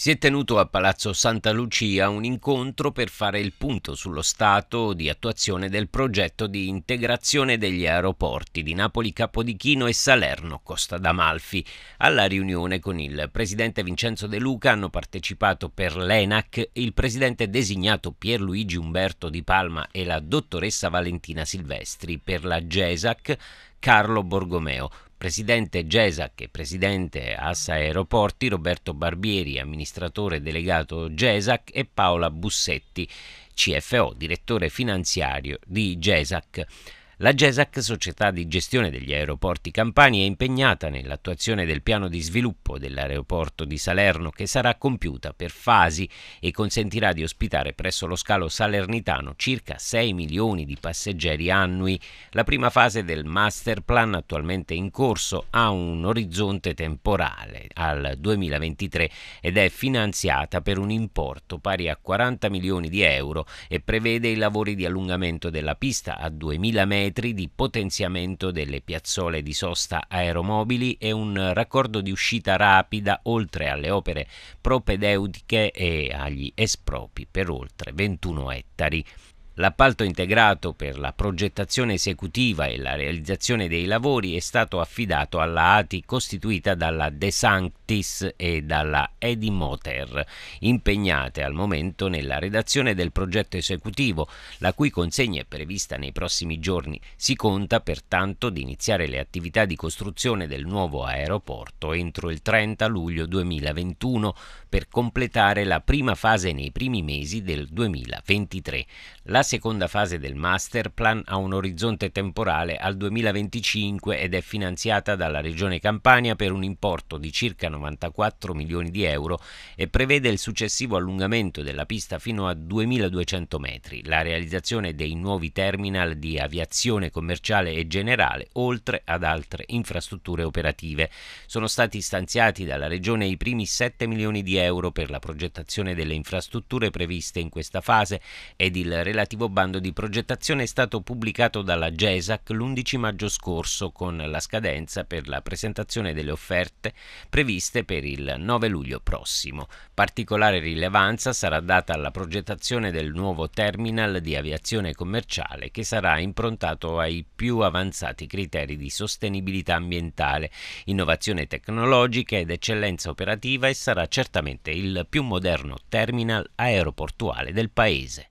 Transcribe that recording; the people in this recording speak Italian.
Si è tenuto a Palazzo Santa Lucia un incontro per fare il punto sullo stato di attuazione del progetto di integrazione degli aeroporti di Napoli Capodichino e Salerno Costa d'Amalfi. Alla riunione con il presidente Vincenzo De Luca hanno partecipato per l'ENAC il presidente designato Pierluigi Umberto Di Palma e la dottoressa Valentina Silvestri, per la GESAC Carlo Borgomeo, presidente GESAC e presidente Assa Aeroporti, Roberto Barbieri, amministratore delegato GESAC e Paola Bussetti, CFO, direttore finanziario di GESAC. La GESAC, società di gestione degli aeroporti campani, è impegnata nell'attuazione del piano di sviluppo dell'aeroporto di Salerno che sarà compiuta per fasi e consentirà di ospitare presso lo scalo salernitano circa 6 milioni di passeggeri annui. La prima fase del master plan attualmente in corso ha un orizzonte temporale al 2023 ed è finanziata per un importo pari a 40 milioni di euro e prevede i lavori di allungamento della pista a 2000 metri metri di potenziamento delle piazzole di sosta aeromobili e un raccordo di uscita rapida oltre alle opere propedeutiche e agli espropi per oltre 21 ettari. L'appalto integrato per la progettazione esecutiva e la realizzazione dei lavori è stato affidato alla ATI costituita dalla De Sanctis e dalla Edimoter, impegnate al momento nella redazione del progetto esecutivo, la cui consegna è prevista nei prossimi giorni. Si conta pertanto di iniziare le attività di costruzione del nuovo aeroporto entro il 30 luglio 2021 per completare la prima fase nei primi mesi del 2023. La la seconda fase del Master Plan ha un orizzonte temporale al 2025 ed è finanziata dalla Regione Campania per un importo di circa 94 milioni di euro e prevede il successivo allungamento della pista fino a 2200 metri, la realizzazione dei nuovi terminal di aviazione commerciale e generale, oltre ad altre infrastrutture operative. Sono stati stanziati dalla Regione i primi 7 milioni di euro per la progettazione delle infrastrutture previste in questa fase ed il relativo relativo bando di progettazione è stato pubblicato dalla GESAC l'11 maggio scorso con la scadenza per la presentazione delle offerte previste per il 9 luglio prossimo. Particolare rilevanza sarà data alla progettazione del nuovo terminal di aviazione commerciale che sarà improntato ai più avanzati criteri di sostenibilità ambientale, innovazione tecnologica ed eccellenza operativa e sarà certamente il più moderno terminal aeroportuale del paese.